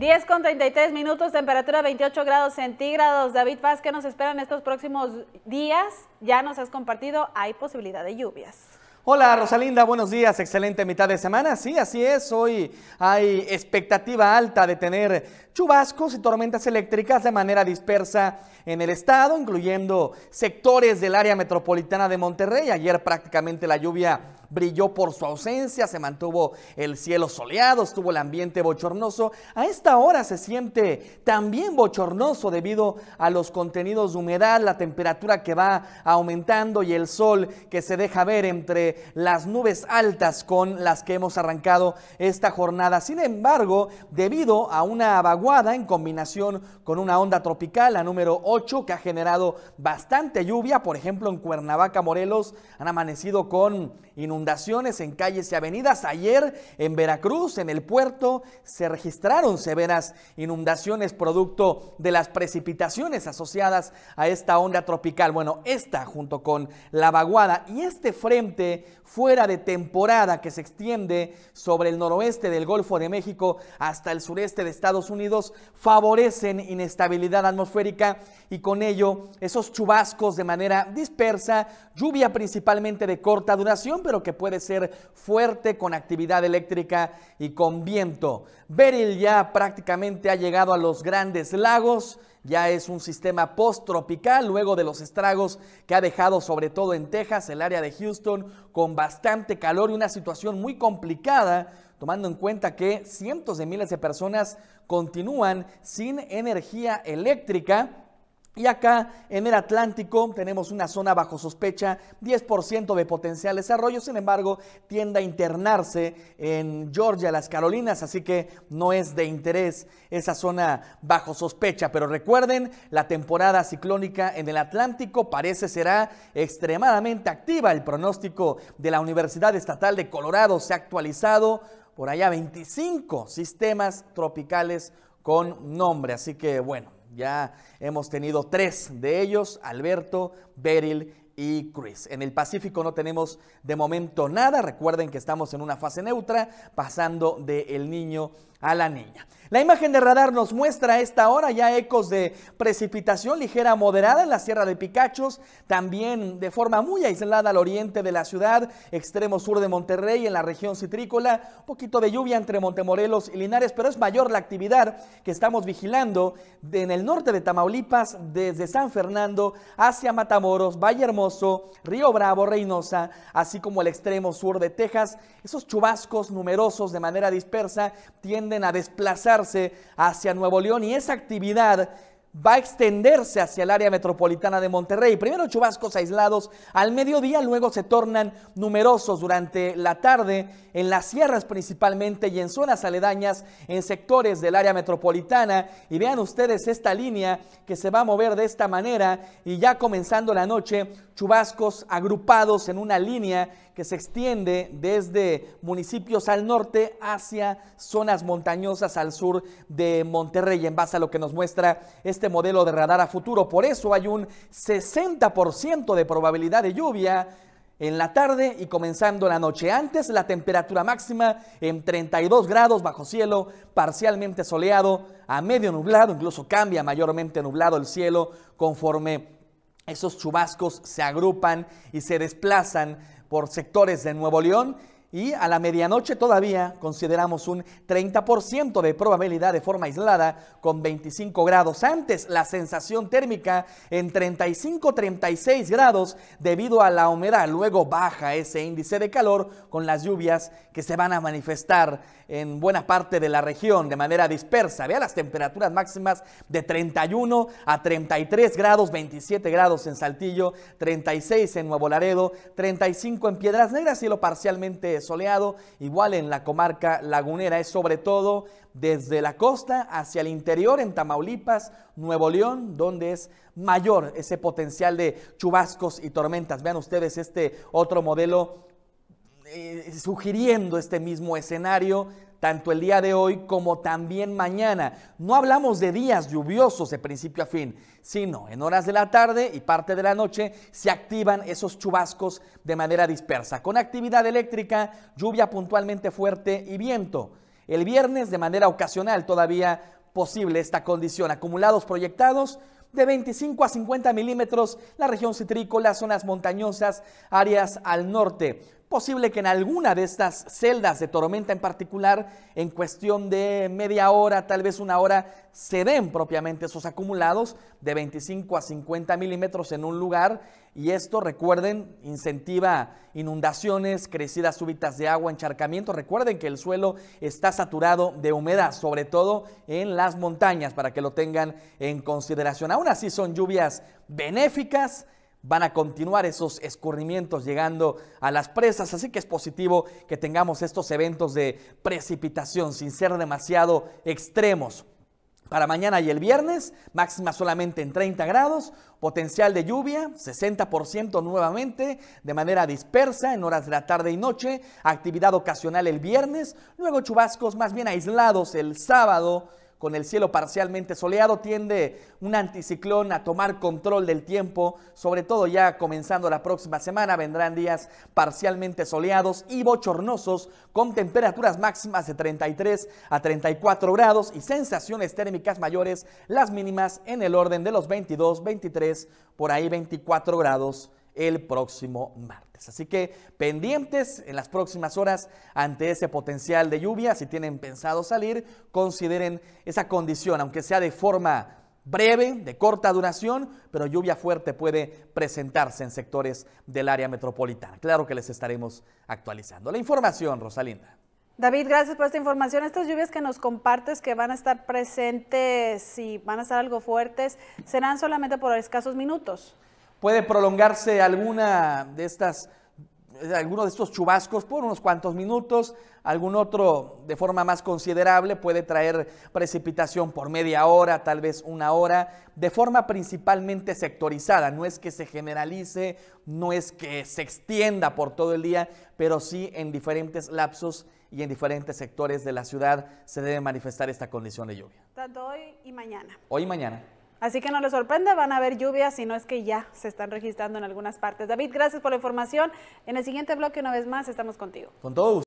10 con 33 minutos, temperatura 28 grados centígrados. David Vázquez, ¿qué nos en estos próximos días? Ya nos has compartido, hay posibilidad de lluvias. Hola Rosalinda, buenos días, excelente mitad de semana. Sí, así es, hoy hay expectativa alta de tener chubascos y tormentas eléctricas de manera dispersa en el estado, incluyendo sectores del área metropolitana de Monterrey. Ayer prácticamente la lluvia brilló por su ausencia, se mantuvo el cielo soleado, estuvo el ambiente bochornoso. A esta hora se siente también bochornoso debido a los contenidos de humedad, la temperatura que va aumentando y el sol que se deja ver entre las nubes altas con las que hemos arrancado esta jornada. Sin embargo, debido a una vaguada en combinación con una onda tropical, la número 8, que ha generado bastante lluvia, por ejemplo en Cuernavaca, Morelos, han amanecido con inundaciones en calles y avenidas. Ayer en Veracruz, en el puerto, se registraron severas inundaciones producto de las precipitaciones asociadas a esta onda tropical. Bueno, esta junto con la vaguada y este frente fuera de temporada que se extiende sobre el noroeste del Golfo de México hasta el sureste de Estados Unidos favorecen inestabilidad atmosférica y con ello esos chubascos de manera dispersa, lluvia principalmente de corta duración, pero que puede ser fuerte con actividad eléctrica y con viento. Beryl ya prácticamente ha llegado a los grandes lagos ya es un sistema post-tropical luego de los estragos que ha dejado sobre todo en Texas, el área de Houston, con bastante calor y una situación muy complicada, tomando en cuenta que cientos de miles de personas continúan sin energía eléctrica y acá en el Atlántico tenemos una zona bajo sospecha, 10% de potencial desarrollo, sin embargo tiende a internarse en Georgia, las Carolinas, así que no es de interés esa zona bajo sospecha. Pero recuerden, la temporada ciclónica en el Atlántico parece será extremadamente activa. El pronóstico de la Universidad Estatal de Colorado se ha actualizado por allá 25 sistemas tropicales con nombre, así que bueno ya hemos tenido tres de ellos, Alberto, Beryl y Chris. En el Pacífico no tenemos de momento nada. Recuerden que estamos en una fase neutra, pasando del niño a la niña. La imagen de radar nos muestra a esta hora ya ecos de precipitación ligera moderada en la Sierra de Picachos, también de forma muy aislada al oriente de la ciudad, extremo sur de Monterrey, en la región citrícola, un poquito de lluvia entre Montemorelos y Linares, pero es mayor la actividad que estamos vigilando en el norte de Tamaulipas, desde San Fernando hacia Matamoros, Valle Hermoso, Río Bravo, Reynosa, así como el extremo sur de Texas. Esos chubascos numerosos de manera dispersa tienden a desplazarse hacia Nuevo León y esa actividad va a extenderse hacia el área metropolitana de Monterrey. Primero chubascos aislados al mediodía, luego se tornan numerosos durante la tarde en las sierras principalmente y en zonas aledañas en sectores del área metropolitana. Y vean ustedes esta línea que se va a mover de esta manera y ya comenzando la noche, chubascos agrupados en una línea que se extiende desde municipios al norte hacia zonas montañosas al sur de Monterrey, en base a lo que nos muestra este este modelo de radar a futuro. Por eso hay un 60% de probabilidad de lluvia en la tarde y comenzando la noche. Antes la temperatura máxima en 32 grados bajo cielo, parcialmente soleado, a medio nublado, incluso cambia mayormente nublado el cielo conforme esos chubascos se agrupan y se desplazan por sectores de Nuevo León y a la medianoche todavía consideramos un 30% de probabilidad de forma aislada con 25 grados. Antes la sensación térmica en 35-36 grados debido a la humedad. Luego baja ese índice de calor con las lluvias que se van a manifestar en buena parte de la región de manera dispersa. Vea las temperaturas máximas de 31 a 33 grados, 27 grados en Saltillo, 36 en Nuevo Laredo, 35 en Piedras Negras, cielo parcialmente soleado, igual en la comarca lagunera, es sobre todo desde la costa hacia el interior en Tamaulipas, Nuevo León, donde es mayor ese potencial de chubascos y tormentas. Vean ustedes este otro modelo eh, sugiriendo este mismo escenario tanto el día de hoy como también mañana. No hablamos de días lluviosos de principio a fin, sino en horas de la tarde y parte de la noche se activan esos chubascos de manera dispersa, con actividad eléctrica, lluvia puntualmente fuerte y viento. El viernes de manera ocasional todavía posible esta condición, acumulados proyectados de 25 a 50 milímetros, la región citrícola, zonas montañosas, áreas al norte. Posible que en alguna de estas celdas de tormenta en particular, en cuestión de media hora, tal vez una hora, se den propiamente esos acumulados de 25 a 50 milímetros en un lugar. Y esto, recuerden, incentiva inundaciones, crecidas súbitas de agua, encharcamiento. Recuerden que el suelo está saturado de humedad, sobre todo en las montañas, para que lo tengan en consideración. Aún así son lluvias benéficas van a continuar esos escurrimientos llegando a las presas, así que es positivo que tengamos estos eventos de precipitación sin ser demasiado extremos. Para mañana y el viernes, máxima solamente en 30 grados, potencial de lluvia 60% nuevamente, de manera dispersa en horas de la tarde y noche, actividad ocasional el viernes, luego chubascos más bien aislados el sábado con el cielo parcialmente soleado, tiende un anticiclón a tomar control del tiempo, sobre todo ya comenzando la próxima semana vendrán días parcialmente soleados y bochornosos con temperaturas máximas de 33 a 34 grados y sensaciones térmicas mayores, las mínimas en el orden de los 22, 23, por ahí 24 grados el próximo martes. Así que pendientes en las próximas horas ante ese potencial de lluvia, si tienen pensado salir, consideren esa condición, aunque sea de forma breve, de corta duración, pero lluvia fuerte puede presentarse en sectores del área metropolitana. Claro que les estaremos actualizando. La información, Rosalinda. David, gracias por esta información. Estas lluvias que nos compartes que van a estar presentes y van a estar algo fuertes, serán solamente por escasos minutos puede prolongarse alguna de estas alguno de estos chubascos por unos cuantos minutos, algún otro de forma más considerable puede traer precipitación por media hora, tal vez una hora, de forma principalmente sectorizada, no es que se generalice, no es que se extienda por todo el día, pero sí en diferentes lapsos y en diferentes sectores de la ciudad se debe manifestar esta condición de lluvia. Tanto hoy y mañana. Hoy y mañana. Así que no les sorprende, van a haber lluvias, si no es que ya se están registrando en algunas partes. David, gracias por la información. En el siguiente bloque, una vez más, estamos contigo. Con todos.